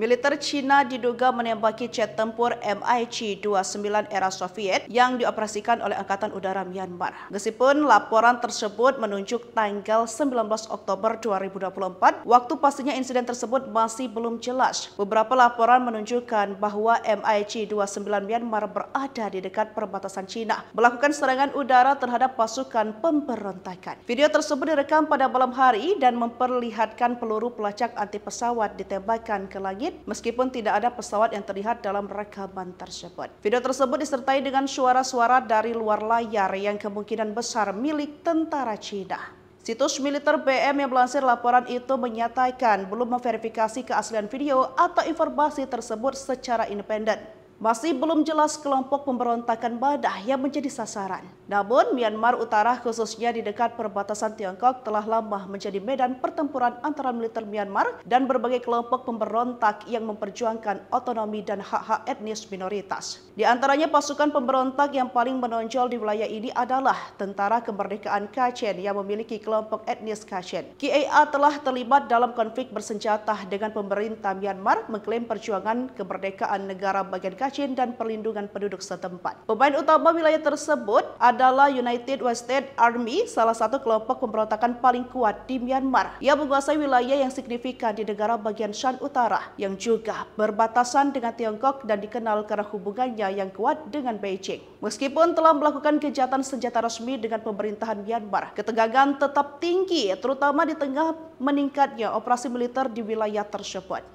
Militer Cina diduga menembaki jet tempur MiG-29 era Soviet yang dioperasikan oleh Angkatan Udara Myanmar. Meskipun laporan tersebut menunjuk tanggal 19 Oktober 2024, waktu pastinya insiden tersebut masih belum jelas. Beberapa laporan menunjukkan bahwa MiG-29 Myanmar berada di dekat perbatasan Cina, melakukan serangan udara terhadap pasukan pemberontakan. Video tersebut direkam pada malam hari dan memperlihatkan peluru pelacak anti pesawat ditembakkan ke langit menit meskipun tidak ada pesawat yang terlihat dalam rekaman tersebut. Video tersebut disertai dengan suara-suara dari luar layar yang kemungkinan besar milik tentara Cina. Situs militer BM yang melansir laporan itu menyatakan belum memverifikasi keaslian video atau informasi tersebut secara independen. Masih belum jelas kelompok pemberontakan Badah yang menjadi sasaran. Namun, Myanmar Utara khususnya di dekat perbatasan Tiongkok telah lama menjadi medan pertempuran antara militer Myanmar dan berbagai kelompok pemberontak yang memperjuangkan otonomi dan hak-hak etnis minoritas. Di antaranya pasukan pemberontak yang paling menonjol di wilayah ini adalah Tentara Kemerdekaan Kachen yang memiliki kelompok etnis Kachen. KIA telah terlibat dalam konflik bersenjata dengan pemerintah Myanmar mengklaim perjuangan kemerdekaan negara bagian Kachen kajian dan perlindungan penduduk setempat. Pemain utama wilayah tersebut adalah United Western Army, salah satu kelompok pemberontakan paling kuat di Myanmar Ia menguasai wilayah yang signifikan di negara bagian Shan Utara yang juga berbatasan dengan Tiongkok dan dikenal karena hubungannya yang kuat dengan Beijing. Meskipun telah melakukan kejahatan senjata resmi dengan pemerintahan Myanmar, ketegangan tetap tinggi terutama di tengah meningkatnya operasi militer di wilayah tersebut.